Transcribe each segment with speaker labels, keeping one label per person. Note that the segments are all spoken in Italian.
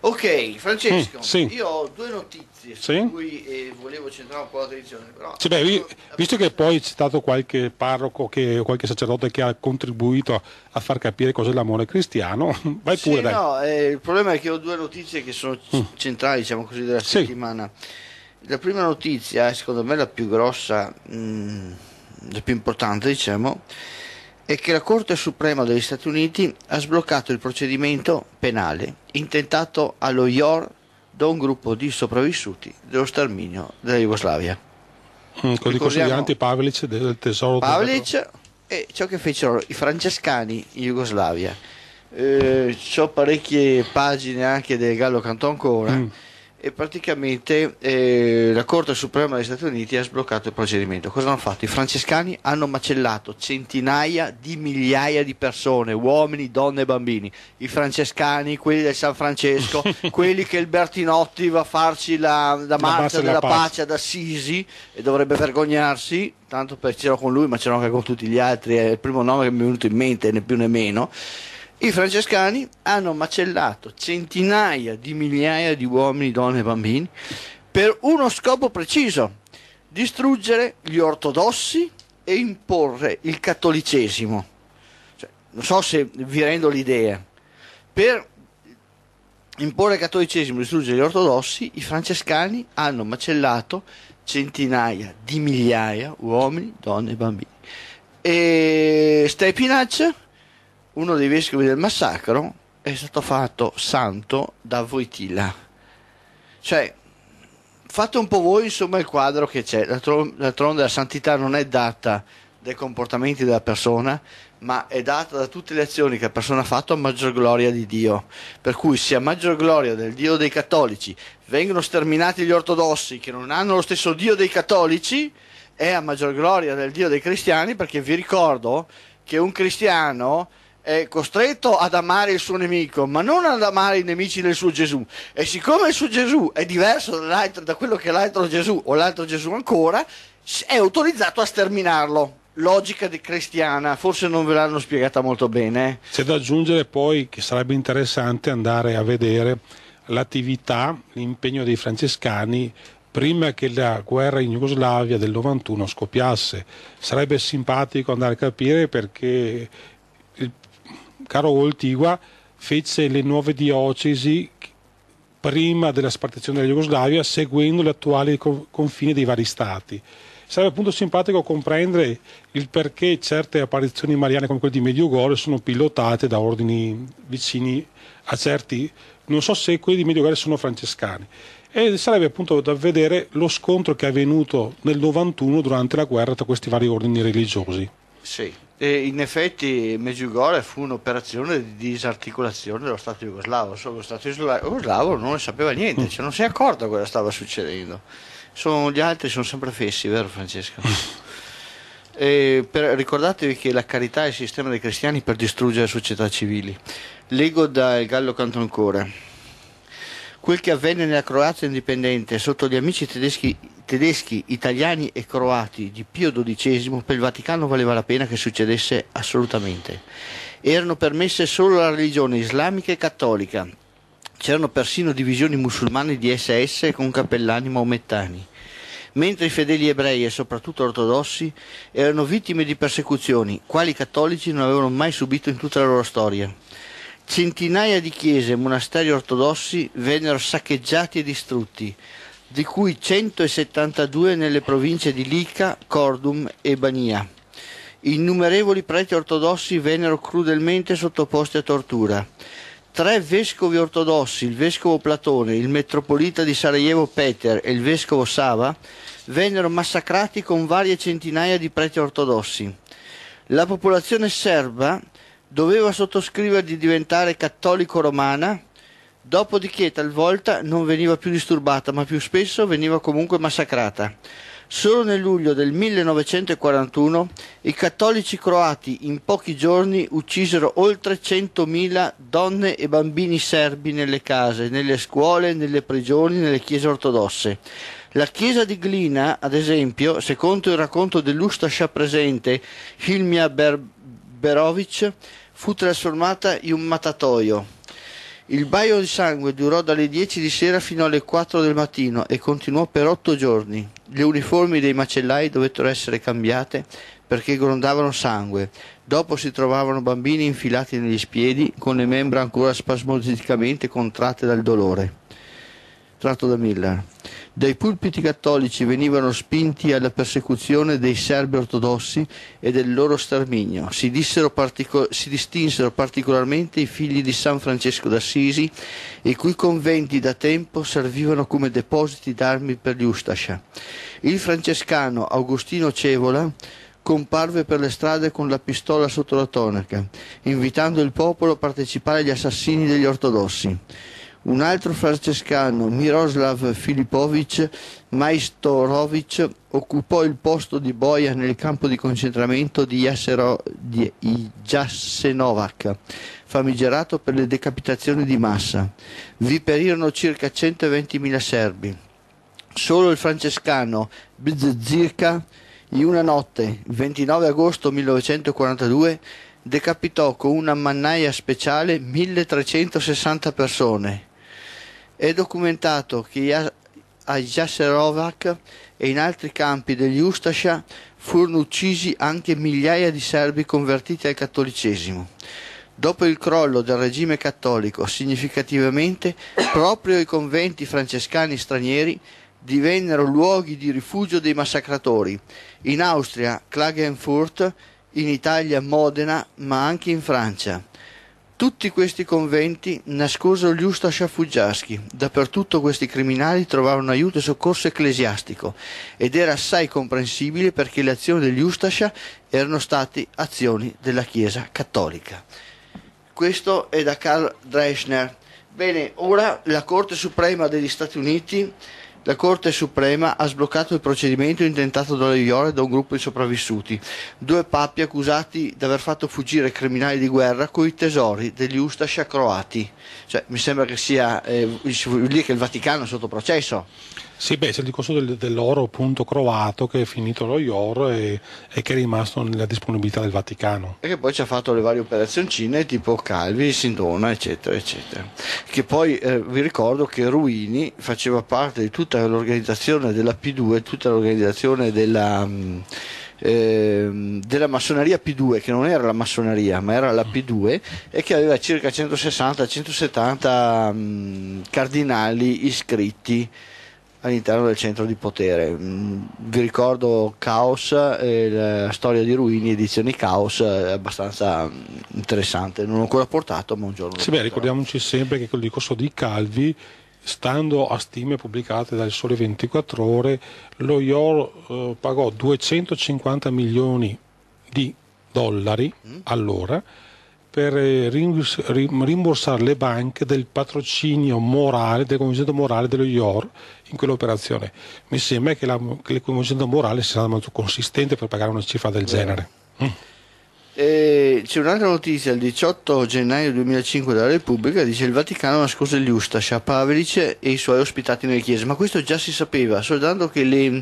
Speaker 1: Ok, Francesco, mm, sì. io ho due notizie su sì? cui eh, volevo centrare un po' l'attenzione. Però sì, beh,
Speaker 2: vi, visto che poi c'è stato qualche parroco che, qualche sacerdote che ha contribuito a far capire cos'è l'amore cristiano, vai pure. Sì, dai. No,
Speaker 1: eh, il problema è che ho due notizie che sono mm. centrali, diciamo così, della settimana. La prima notizia, secondo me la più grossa, mh, mm, la più importante, diciamo, è che la Corte Suprema degli Stati Uniti ha sbloccato il procedimento penale intentato allo IOR da un gruppo di sopravvissuti dello sterminio della Jugoslavia.
Speaker 2: Mm, con i consiglianti Pavlic del tesoro Pavlic
Speaker 1: e ciò che fecero i francescani in Jugoslavia. Eh, ho parecchie pagine anche del Gallo Canton Cora. Mm e praticamente eh, la Corte Suprema degli Stati Uniti ha sbloccato il procedimento. Cosa hanno fatto? I francescani hanno macellato centinaia di migliaia di persone, uomini, donne e bambini. I francescani, quelli del San Francesco, quelli che il Bertinotti va a farci la, la, la marcia della, pace. pace ad Assisi e dovrebbe vergognarsi, tanto per c'ero con lui, ma c'ero anche con tutti gli altri, è il primo nome che mi è venuto in mente, né più né meno. I francescani hanno macellato centinaia di migliaia di uomini, donne e bambini per uno scopo preciso, distruggere gli ortodossi e imporre il cattolicesimo. Cioè, non so se vi rendo l'idea. Per imporre il cattolicesimo e distruggere gli ortodossi, i francescani hanno macellato centinaia di migliaia di uomini, donne e bambini. E Stepinac uno dei vescovi del massacro è stato fatto santo da Voitila. Cioè, fate un po' voi insomma il quadro che c'è. D'altronde la santità non è data dai comportamenti della persona, ma è data da tutte le azioni che la persona ha fatto a maggior gloria di Dio. Per cui se a maggior gloria del Dio dei cattolici vengono sterminati gli ortodossi che non hanno lo stesso Dio dei cattolici, è a maggior gloria del Dio dei cristiani perché vi ricordo che un cristiano è costretto ad amare il suo nemico, ma non ad amare i nemici del suo Gesù. E siccome il suo Gesù è diverso da quello che è l'altro Gesù o l'altro Gesù ancora, è autorizzato a sterminarlo. Logica cristiana, forse non ve l'hanno spiegata molto bene. Eh.
Speaker 2: C'è da aggiungere poi che sarebbe interessante andare a vedere l'attività, l'impegno dei francescani prima che la guerra in Jugoslavia del 91 scoppiasse. Sarebbe simpatico andare a capire perché caro Oltigua fece le nuove diocesi prima della spartizione della Jugoslavia seguendo attuali confini dei vari stati. Sarebbe appunto simpatico comprendere il perché certe apparizioni mariane come quelle di Medjugorje sono pilotate da ordini vicini a certi, non so se quelli di Medjugorje sono francescani. E sarebbe appunto da vedere lo scontro che è avvenuto nel 91 durante la guerra tra questi vari ordini religiosi.
Speaker 1: Sì. E in effetti Meggiugorje fu un'operazione di disarticolazione dello Stato jugoslavo, solo lo Stato jugoslavo non ne sapeva niente, mm. cioè non si è accorto cosa stava succedendo. Sono, gli altri sono sempre fessi, vero Francesco? Mm. Per, ricordatevi che la carità è il sistema dei cristiani per distruggere le società civili. Leggo dal Gallo Canto Cantoncore. Quel che avvenne nella Croazia indipendente sotto gli amici tedeschi tedeschi, italiani e croati di Pio XII per il Vaticano valeva la pena che succedesse assolutamente. Erano permesse solo la religione islamica e cattolica. C'erano persino divisioni musulmane di SS con cappellani maomettani. Mentre i fedeli ebrei e soprattutto ortodossi erano vittime di persecuzioni, quali i cattolici non avevano mai subito in tutta la loro storia. Centinaia di chiese e monasteri ortodossi vennero saccheggiati e distrutti di cui 172 nelle province di Lica, Cordum e Bania. Innumerevoli preti ortodossi vennero crudelmente sottoposti a tortura. Tre vescovi ortodossi, il vescovo Platone, il metropolita di Sarajevo Peter e il vescovo Sava, vennero massacrati con varie centinaia di preti ortodossi. La popolazione serba doveva sottoscrivere di diventare cattolico romana Dopodiché talvolta non veniva più disturbata, ma più spesso veniva comunque massacrata. Solo nel luglio del 1941 i cattolici croati in pochi giorni uccisero oltre 100.000 donne e bambini serbi nelle case, nelle scuole, nelle prigioni, nelle chiese ortodosse. La chiesa di Glina, ad esempio, secondo il racconto dell'Ustascia presente Hilmia Berberovic, fu trasformata in un matatoio. Il baio di sangue durò dalle 10 di sera fino alle 4 del mattino e continuò per otto giorni. Le uniformi dei macellai dovettero essere cambiate perché grondavano sangue. Dopo si trovavano bambini infilati negli spiedi con le membra ancora spasmodicamente contratte dal dolore tratto da Miller. Dai pulpiti cattolici venivano spinti alla persecuzione dei serbi ortodossi e del loro sterminio. Si, partico- si distinsero particolarmente i figli di San Francesco d'Assisi, i cui conventi da tempo servivano come depositi d'armi per gli Ustascia. Il francescano Augustino Cevola comparve per le strade con la pistola sotto la tonaca, invitando il popolo a partecipare agli assassini degli ortodossi. Un altro francescano, Miroslav Filipovic Majstorovic, occupò il posto di boia nel campo di concentramento di, Jassero, di Jasenovac, famigerato per le decapitazioni di massa. Vi perirono circa 120.000 serbi. Solo il francescano Bzzirka, in una notte, 29 agosto 1942, decapitò con una mannaia speciale 1360 persone è documentato che a Jaserovac e in altri campi degli Ustascia furono uccisi anche migliaia di serbi convertiti al cattolicesimo. Dopo il crollo del regime cattolico, significativamente proprio i conventi francescani stranieri divennero luoghi di rifugio dei massacratori. In Austria, Klagenfurt, in Italia, Modena, ma anche in Francia. Tutti questi conventi nascosero gli Ustash a Fuggiaschi, dappertutto questi criminali trovarono aiuto e soccorso ecclesiastico ed era assai comprensibile perché le azioni degli ustascia erano state azioni della Chiesa cattolica. Questo è da Karl Dreschner. Bene, ora la Corte Suprema degli Stati Uniti la Corte Suprema ha sbloccato il procedimento intentato dalle Iore da un gruppo di sopravvissuti, due papi accusati di aver fatto fuggire criminali di guerra con i tesori degli Ustascia croati. Cioè, mi sembra che sia eh, lì che il Vaticano è sotto processo.
Speaker 2: Sì, beh, c'è il discorso del, dell'oro appunto croato che è finito lo IOR e, e, che è rimasto nella disponibilità del Vaticano.
Speaker 1: E che poi ci ha fatto le varie operazioncine tipo Calvi, Sindona, eccetera, eccetera. Che poi eh, vi ricordo che Ruini faceva parte di tutta l'organizzazione della P2, tutta l'organizzazione della... Mh, mm, ehm, della massoneria P2 che non era la massoneria ma era la P2 e che aveva circa 160-170 mm, cardinali iscritti all'interno del centro di potere. Mm, vi ricordo Caos, eh, la storia di Ruini, edizioni Caos, è abbastanza mm, interessante, non ho ancora portato, ma un giorno. Sì,
Speaker 2: beh, ricordiamoci sempre che il discorso di Calvi, stando a stime pubblicate dal Sole 24 Ore, lo IOR eh, pagò 250 milioni di dollari mm. all'ora per eh, rimborsare le banche del patrocinio morale, del coinvolgimento morale dello IOR in quell'operazione. Mi sembra che, la, che il coinvolgimento morale sia molto consistente per pagare una cifra del Beh. genere. Mm.
Speaker 1: Eh, c'è un'altra notizia, il 18 gennaio 2005 della Repubblica dice il Vaticano nascose gli Ustasha, Pavelic e i suoi ospitati nelle chiese, ma questo già si sapeva, soltanto che le,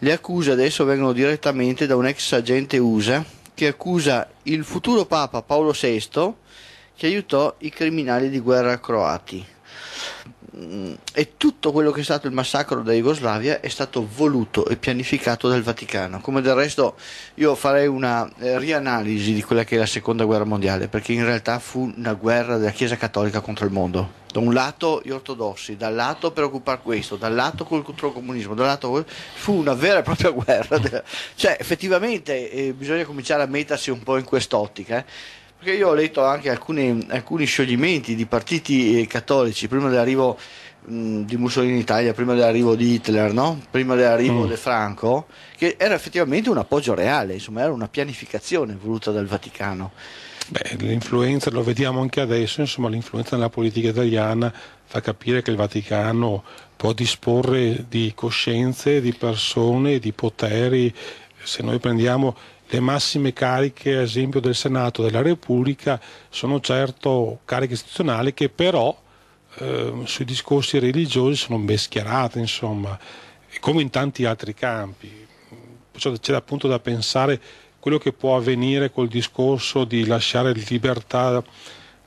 Speaker 1: le accuse adesso vengono direttamente da un ex agente USA che accusa il futuro Papa Paolo VI che aiutò i criminali di guerra croati. Mm, e tutto quello che è stato il massacro della Jugoslavia è stato voluto e pianificato dal Vaticano. Come del resto io farei una eh, rianalisi di quella che è la seconda guerra mondiale, perché in realtà fu una guerra della Chiesa Cattolica contro il mondo. Da un lato gli ortodossi, dal lato per occupare questo, dal lato contro il comunismo, dal lato fu una vera e propria guerra. Cioè, effettivamente eh, bisogna cominciare a mettersi un po' in quest'ottica. Eh. Perché io ho letto anche alcuni, alcuni scioglimenti di partiti eh, cattolici prima dell'arrivo mm, di Mussolini in Italia, prima dell'arrivo di Hitler, no? prima dell'arrivo mm. di Franco, che era effettivamente un appoggio reale, insomma era una pianificazione voluta dal Vaticano.
Speaker 2: Beh, l'influenza, lo vediamo anche adesso, insomma, l'influenza nella politica italiana fa capire che il Vaticano può disporre di coscienze, di persone, di poteri. Se noi prendiamo le massime cariche, ad esempio, del Senato della Repubblica sono certo cariche istituzionali che però eh, sui discorsi religiosi sono ben schierate, insomma, come in tanti altri campi. c'è appunto da pensare quello che può avvenire col discorso di lasciare libertà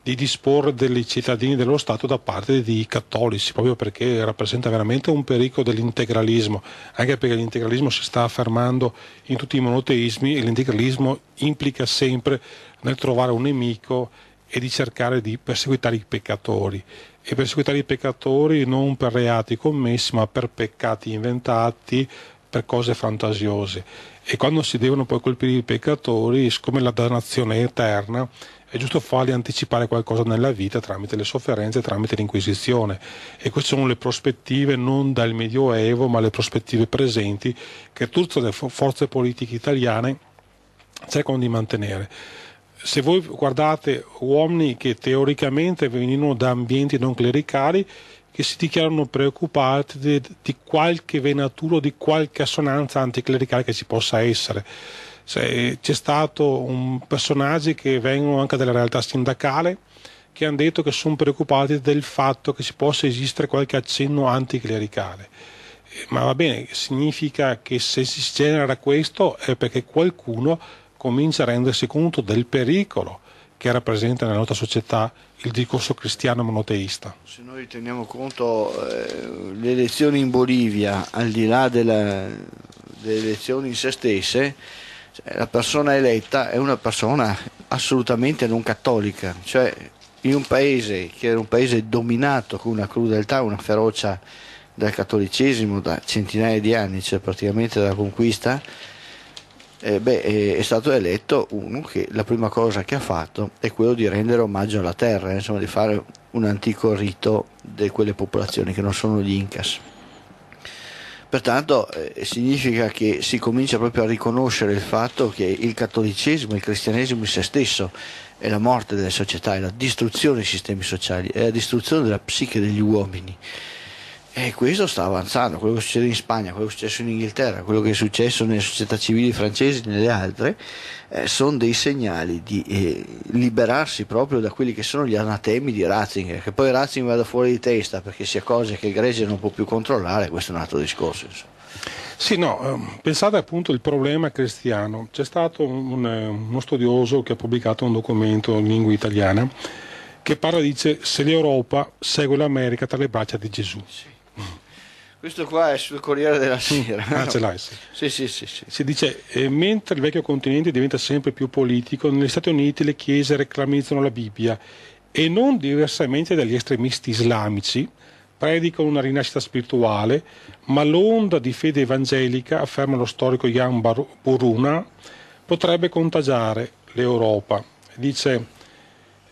Speaker 2: di disporre dei cittadini dello Stato da parte di cattolici, proprio perché rappresenta veramente un pericolo dell'integralismo, anche perché l'integralismo si sta affermando in tutti i monoteismi e l'integralismo implica sempre nel trovare un nemico e di cercare di perseguitare i peccatori e perseguitare i peccatori non per reati commessi ma per peccati inventati, per cose fantasiose e quando si devono poi colpire i peccatori, siccome la dannazione è eterna, è giusto farli anticipare qualcosa nella vita tramite le sofferenze, tramite l'Inquisizione. E queste sono le prospettive non dal Medioevo, ma le prospettive presenti che tutte le forze politiche italiane cercano di mantenere se voi guardate uomini che teoricamente venivano da ambienti non clericali, che si dichiarano preoccupati di, di qualche venatura, di qualche assonanza anticlericale che ci possa essere. Cioè, c'è stato un personaggio che vengono anche dalla realtà sindacale che hanno detto che sono preoccupati del fatto che ci possa esistere qualche accenno anticlericale. Eh, ma va bene, significa che se si genera questo è perché qualcuno comincia a rendersi conto del pericolo che rappresenta nella nostra società il discorso cristiano monoteista.
Speaker 1: Se noi teniamo conto eh, le elezioni in Bolivia, al di là della, delle elezioni in se stesse, cioè, la persona eletta è una persona assolutamente non cattolica, cioè in un paese che era un paese dominato con una crudeltà, una ferocia dal cattolicesimo da centinaia di anni, cioè praticamente dalla conquista, eh, beh, è stato eletto uno che la prima cosa che ha fatto è quello di rendere omaggio alla terra, eh, insomma di fare un antico rito di quelle popolazioni che non sono gli Incas. Pertanto eh, significa che si comincia proprio a riconoscere il fatto che il cattolicesimo, il cristianesimo in se stesso è la morte delle società, è la distruzione dei sistemi sociali, è la distruzione della psiche degli uomini e eh, questo sta avanzando, quello che succede in Spagna, quello che è successo in Inghilterra, quello che è successo nelle società civili francesi e nelle altre, eh, sono dei segnali di eh, liberarsi proprio da quelli che sono gli anatemi di Ratzinger, che poi Ratzinger vada fuori di testa perché si accorge che il Grecia non può più controllare, questo è un altro discorso. Insomma.
Speaker 2: Sì, no, ehm, pensate appunto al problema cristiano. C'è stato un, eh, uno studioso che ha pubblicato un documento in lingua italiana che parla, dice, se l'Europa segue l'America tra le braccia di Gesù. Sì.
Speaker 1: Questo qua è sul Corriere della Sera. Ah, ce l'hai, sì. Sì, sì, sì, sì.
Speaker 2: Si dice, eh, mentre il vecchio continente diventa sempre più politico, negli Stati Uniti le chiese reclamizzano la Bibbia e non diversamente dagli estremisti islamici, predicano una rinascita spirituale, ma l'onda di fede evangelica, afferma lo storico Jan Buruna, potrebbe contagiare l'Europa. Dice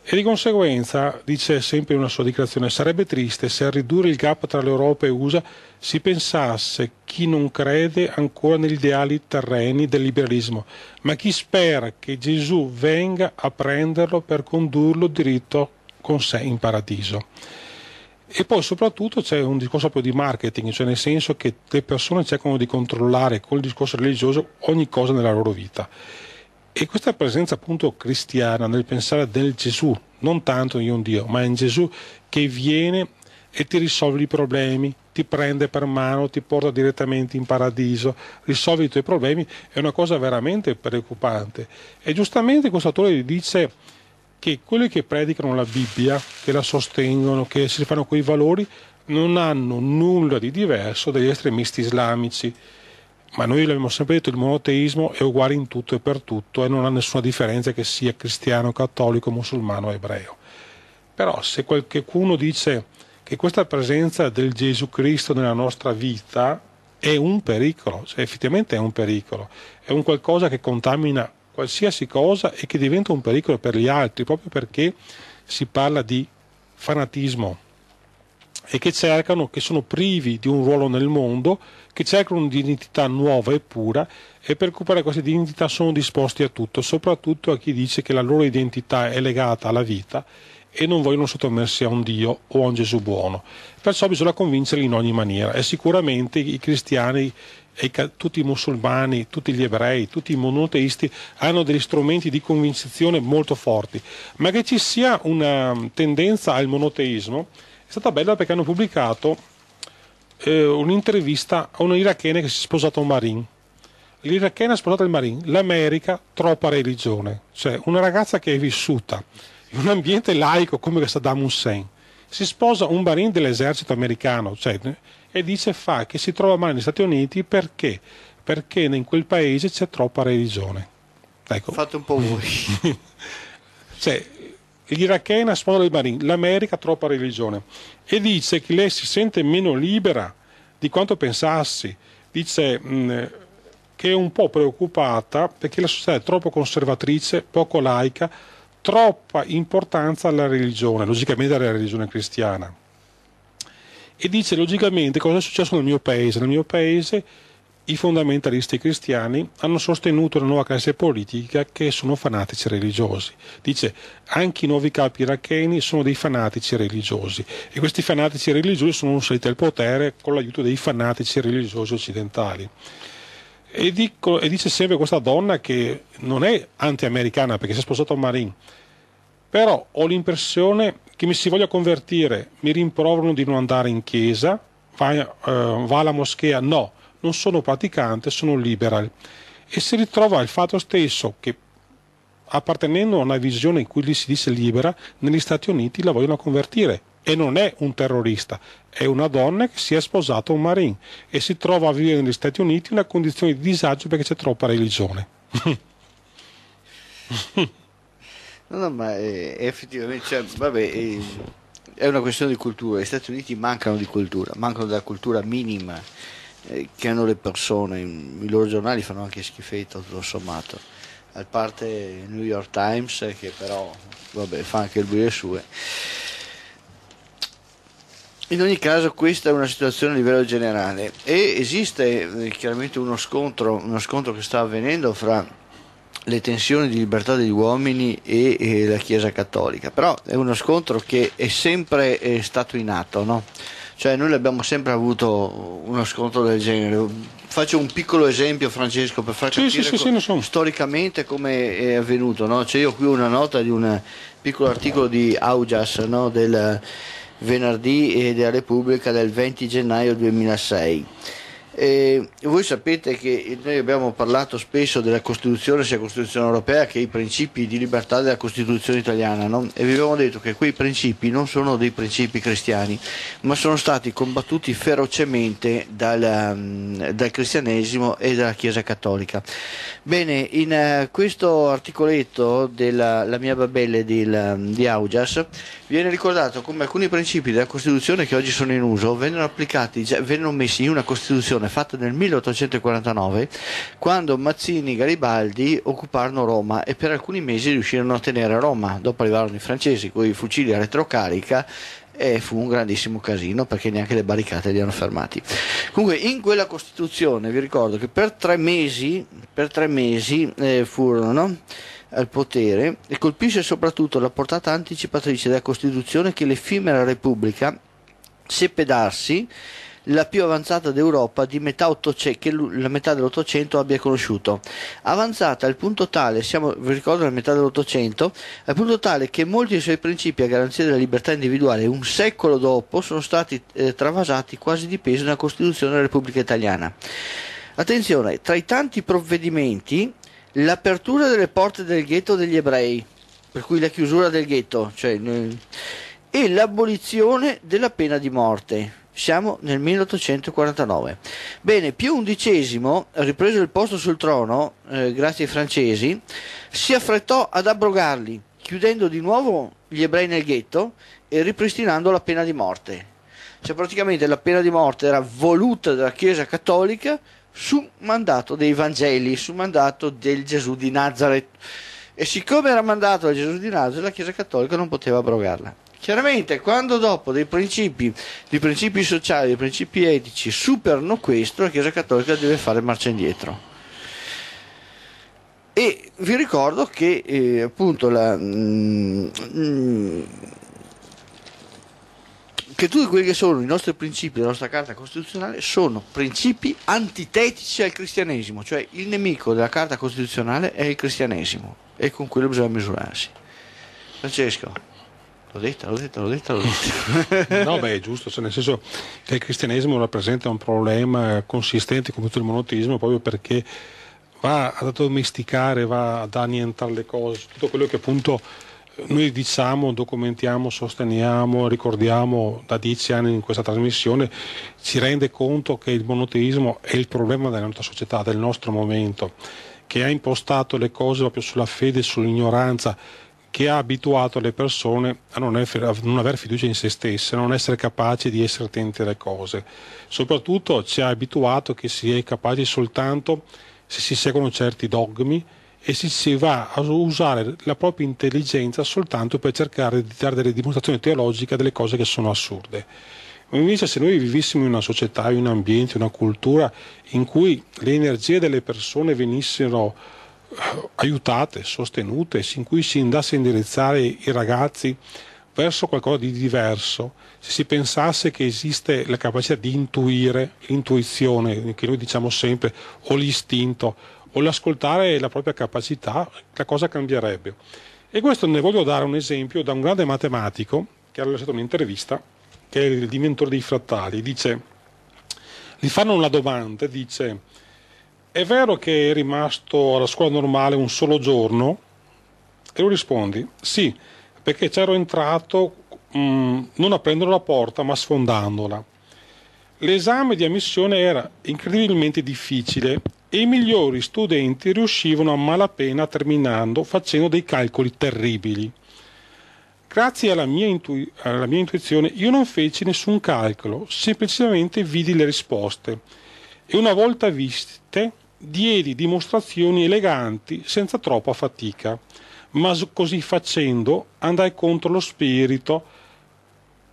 Speaker 2: e di conseguenza, dice sempre in una sua dichiarazione, sarebbe triste se a ridurre il gap tra l'Europa e USA si pensasse chi non crede ancora negli ideali terreni del liberalismo, ma chi spera che Gesù venga a prenderlo per condurlo diritto con sé in paradiso. E poi soprattutto c'è un discorso proprio di marketing, cioè nel senso che le persone cercano di controllare col discorso religioso ogni cosa nella loro vita e questa presenza appunto cristiana nel pensare del Gesù, non tanto in un Dio, ma in Gesù che viene e ti risolve i problemi, ti prende per mano, ti porta direttamente in paradiso, risolve i tuoi problemi, è una cosa veramente preoccupante. E giustamente questo autore dice che quelli che predicano la Bibbia, che la sostengono, che si fanno quei valori, non hanno nulla di diverso dagli estremisti islamici ma noi l'abbiamo sempre detto, il monoteismo è uguale in tutto e per tutto e non ha nessuna differenza che sia cristiano, cattolico, musulmano o ebreo. Però se qualcuno dice che questa presenza del Gesù Cristo nella nostra vita è un pericolo, cioè effettivamente è un pericolo, è un qualcosa che contamina qualsiasi cosa e che diventa un pericolo per gli altri, proprio perché si parla di fanatismo, e che cercano, che sono privi di un ruolo nel mondo, che cercano un'identità nuova e pura e per recuperare questa identità sono disposti a tutto, soprattutto a chi dice che la loro identità è legata alla vita e non vogliono sottomersi a un Dio o a un Gesù buono. Perciò bisogna convincerli in ogni maniera e sicuramente i cristiani tutti i musulmani, tutti gli ebrei, tutti i monoteisti hanno degli strumenti di convinzione molto forti, ma che ci sia una tendenza al monoteismo stata bella perché hanno pubblicato eh, un'intervista a un irachene che si è sposato a un marin. L'irachena ha sposato il marin, l'America troppa religione, cioè una ragazza che è vissuta in un ambiente laico come Saddam Hussein, si sposa un marin dell'esercito americano cioè, e dice fa che si trova male negli Stati Uniti perché? Perché in quel paese c'è troppa religione.
Speaker 1: Ecco. Fate un po' voi.
Speaker 2: cioè, gli iracheni a sfondo del Marin, l'America troppa religione. E dice che lei si sente meno libera di quanto pensassi. Dice mh, mm, che è un po' preoccupata perché la società è troppo conservatrice, poco laica, troppa importanza alla religione, logicamente alla religione cristiana. E dice logicamente cosa è successo nel mio paese. Nel mio paese i fondamentalisti cristiani hanno sostenuto la nuova classe politica che sono fanatici religiosi. Dice anche i nuovi capi iracheni sono dei fanatici religiosi e questi fanatici religiosi sono saliti al potere con l'aiuto dei fanatici religiosi occidentali. E, dico, e dice sempre questa donna che non è anti-americana perché si è sposata a Marin, però ho l'impressione che mi si voglia convertire, mi rimproverano di non andare in chiesa, va, eh, va alla moschea, no non sono praticante, sono liberal. E si ritrova il fatto stesso che appartenendo a una visione in cui si dice libera, negli Stati Uniti la vogliono convertire. E non è un terrorista, è una donna che si è sposata a un marine e si trova a vivere negli Stati Uniti in una condizione di disagio perché c'è troppa religione.
Speaker 1: no, no, ma è eh, effettivamente, cioè, vabbè, eh, è una questione di cultura. Gli Stati Uniti mancano di cultura, mancano della cultura minima eh, che hanno le persone, i loro giornali fanno anche schifetto tutto sommato, a parte il New York Times che però vabbè, fa anche lui le sue. In ogni caso questa è una situazione a livello generale e esiste eh, chiaramente uno scontro, uno scontro che sta avvenendo fra le tensioni di libertà degli uomini e, e la Chiesa Cattolica, però è uno scontro che è sempre eh, stato in atto, no? Cioè noi abbiamo sempre avuto uno scontro del genere. Faccio un piccolo esempio Francesco per far sì, capire sì, co- sì, storicamente come è avvenuto. No? Cioè io qui una nota di un piccolo articolo di Augias no? del venerdì e della Repubblica del 20 gennaio 2006 e voi sapete che noi abbiamo parlato spesso della Costituzione, sia Costituzione europea che i principi di libertà della Costituzione italiana no? e vi abbiamo detto che quei principi non sono dei principi cristiani ma sono stati combattuti ferocemente dal, mm, dal cristianesimo e dalla Chiesa cattolica. Bene, in eh, questo articoletto della mia babelle di, mm, di Augias viene ricordato come alcuni principi della Costituzione che oggi sono in uso vennero applicati, vennero messi in una Costituzione rivoluzione fatta nel 1849 quando Mazzini e Garibaldi occuparono Roma e per alcuni mesi riuscirono a tenere Roma. Dopo arrivarono i francesi con i fucili a retrocarica e fu un grandissimo casino perché neanche le barricate li hanno fermati. Comunque in quella Costituzione vi ricordo che per tre mesi, per tre mesi eh, furono al potere e colpisce soprattutto la portata anticipatrice della Costituzione che l'effimera Repubblica seppe darsi la più avanzata d'Europa di metà che la metà dell'Ottocento abbia conosciuto. Avanzata al punto tale, siamo, vi ricordo, la metà dell'Ottocento, al punto tale che molti dei suoi principi a garanzia della libertà individuale un secolo dopo sono stati eh, travasati quasi di peso nella Costituzione della Repubblica Italiana. Attenzione, tra i tanti provvedimenti, l'apertura delle porte del ghetto degli ebrei, per cui la chiusura del ghetto, cioè, e l'abolizione della pena di morte siamo nel 1849. Bene, Pio XI, ripreso il posto sul trono eh, grazie ai francesi, si affrettò ad abrogarli, chiudendo di nuovo gli ebrei nel ghetto e ripristinando la pena di morte. Cioè praticamente la pena di morte era voluta dalla Chiesa Cattolica su mandato dei Vangeli, su mandato del Gesù di Nazareth. E siccome era mandato da Gesù di Nazareth, la Chiesa Cattolica non poteva abrogarla. Chiaramente quando dopo dei principi, dei principi sociali, dei principi etici superano questo, la Chiesa Cattolica deve fare marcia indietro. E vi ricordo che eh, appunto la... Mm, mm, che tutti quelli che sono i nostri principi della nostra Carta Costituzionale sono principi antitetici al cristianesimo, cioè il nemico della Carta Costituzionale è il cristianesimo e con quello bisogna misurarsi. Francesco. L'ho detto, l'ho detto, l'ho detto. L'ho detto. no, beh, è giusto, cioè, nel
Speaker 2: senso che il cristianesimo rappresenta un problema consistente con tutto il monoteismo proprio perché va ad addomesticare, va ad annientare le cose, tutto quello che appunto eh, noi diciamo, documentiamo, sosteniamo, ricordiamo da dieci anni in questa trasmissione, ci rende conto che il monoteismo è il problema della nostra società, del nostro momento, che ha impostato le cose proprio sulla fede, sull'ignoranza, che ha abituato le persone a non, essere, a non aver fiducia in se stesse, a non essere capaci di essere attenti alle cose. Soprattutto ci ha abituato che si è capaci soltanto se si seguono certi dogmi e se si va a usare la propria intelligenza soltanto per cercare di dare delle dimostrazioni teologiche delle cose che sono assurde. Invece se noi vivissimo in una società, in un ambiente, in una cultura in cui le energie delle persone venissero aiutate, sostenute, in cui si andasse a indirizzare i ragazzi verso qualcosa di diverso, se si pensasse che esiste la capacità di intuire, l'intuizione, che noi diciamo sempre, o l'istinto, o l'ascoltare la propria capacità, la cosa cambierebbe. E questo ne voglio dare un esempio da un grande matematico che ha lasciato un'intervista, che è il inventore dei frattali, dice, gli fanno una domanda, dice, è vero che è rimasto alla scuola normale un solo giorno? E lui rispondi, sì, perché c'ero entrato mh, mm, non aprendo la porta ma sfondandola. L'esame di ammissione era incredibilmente difficile e i migliori studenti riuscivano a malapena terminando facendo dei calcoli terribili. Grazie alla mia, intu- alla mia, intuizione io non feci nessun calcolo, semplicemente vidi le risposte e una volta viste diedi dimostrazioni eleganti senza troppa fatica, ma così facendo andai contro lo spirito,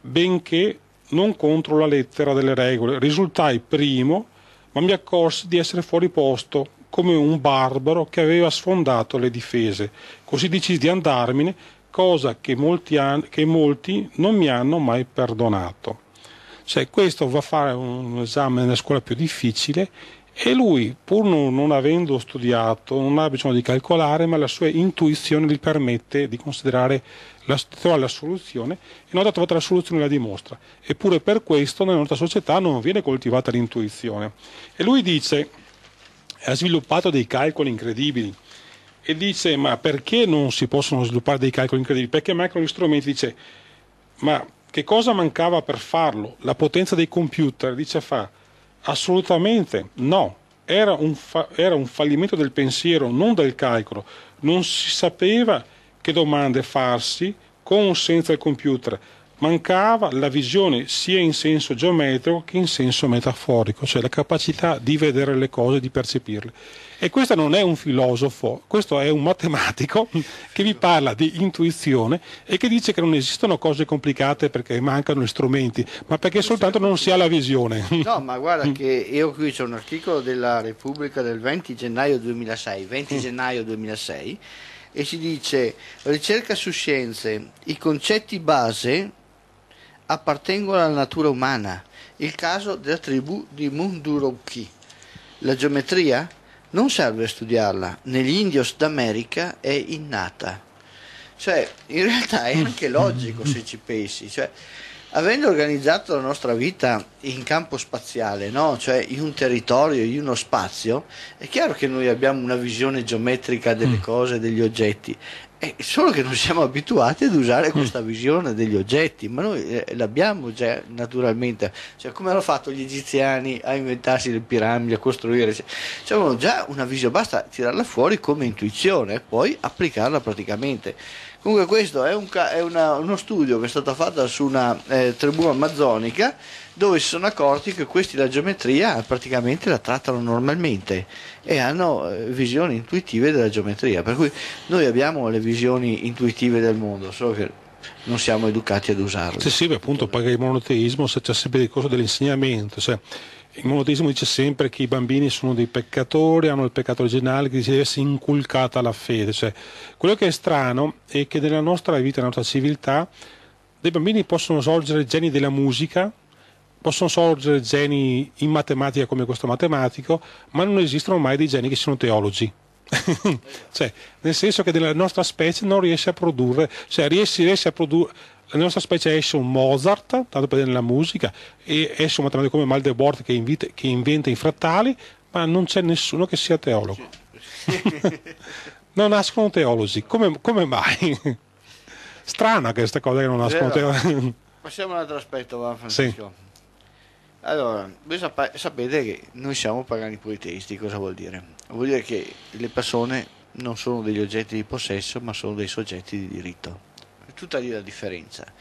Speaker 2: benché non contro la lettera delle regole. Risultai primo, ma mi accorsi di essere fuori posto, come un barbaro che aveva sfondato le difese. Così decisi di andarmene, cosa che molti, an- che molti non mi hanno mai perdonato. Cioè, questo va a fare un esame nella scuola più difficile e lui, pur non avendo studiato, non ha bisogno di calcolare, ma la sua intuizione gli permette di considerare la, la soluzione e una volta trovata la soluzione la dimostra. Eppure per questo nella nostra società non viene coltivata l'intuizione. E lui dice, ha sviluppato dei calcoli incredibili e dice ma perché non si possono sviluppare dei calcoli incredibili? Perché mancano gli strumenti? Dice ma che cosa mancava per farlo? La potenza dei computer, dice fa Assolutamente no. Era un, fa- era un fallimento del pensiero, non del calcolo. Non si sapeva che domande farsi con o senza il computer mancava la visione sia in senso geometrico che in senso metaforico, cioè la capacità di vedere le cose, di percepirle. E questo non è un filosofo, questo è un matematico che vi parla di intuizione e che dice che non esistono cose complicate perché mancano gli strumenti, ma perché soltanto non si ha la visione. No,
Speaker 1: ma guarda mm. che io qui c'è un articolo della Repubblica del 20 gennaio 2006, 20 mm. gennaio 2006 e si dice ricerca su scienze, i concetti base appartengono alla natura umana, il caso della tribù di Munduruki. La geometria non serve studiarla, negli indios d'America è innata. Cioè, in realtà è anche logico se ci pensi, cioè, avendo organizzato la nostra vita in campo spaziale, no? cioè in un territorio, in uno spazio, è chiaro che noi abbiamo una visione geometrica delle mm. cose, degli oggetti. È solo che non siamo abituati ad usare mm. questa visione degli oggetti, ma noi eh, l'abbiamo già naturalmente. Cioè, come hanno fatto gli egiziani a inventarsi le piramidi, a costruire? Cioè, avevano già una visione, basta tirarla fuori come intuizione e poi applicarla praticamente. Comunque questo è, un è una, uno studio che è stato fatto su una eh, tribù amazzonica dove si sono accorti che questi la geometria praticamente la trattano normalmente e hanno eh, visioni intuitive della geometria. Per cui noi abbiamo le visioni intuitive del mondo, solo che non siamo educati ad usarle. Sì,
Speaker 2: sì, appunto paga il monoteismo se c'è sempre il corso dell'insegnamento. Cioè il monotesimo dice sempre che i bambini sono dei peccatori, hanno il peccato originale, che deve essere inculcata la fede. Cioè, quello che è strano è che nella nostra vita, nella nostra civiltà, dei bambini possono sorgere geni della musica, possono sorgere geni in matematica come questo matematico, ma non esistono mai dei geni che siano teologi. cioè, nel senso che nella nostra specie non riesce a produrre, cioè riesce, riesce a produrre la nostra specie è un Mozart, tanto per nella musica, e è un matematico come Maldebort che, invite, che inventa i frattali, ma non c'è nessuno che sia teologo. non nascono teologi, come, come mai? Strana questa cosa che non nascono teologi.
Speaker 1: Passiamo all'altro aspetto, va Francesco. Sì. Allora, voi sapete che noi siamo pagani politeisti, cosa vuol dire? Vuol dire che le persone non sono degli oggetti di possesso, ma sono dei soggetti di diritto tutta lì la differenza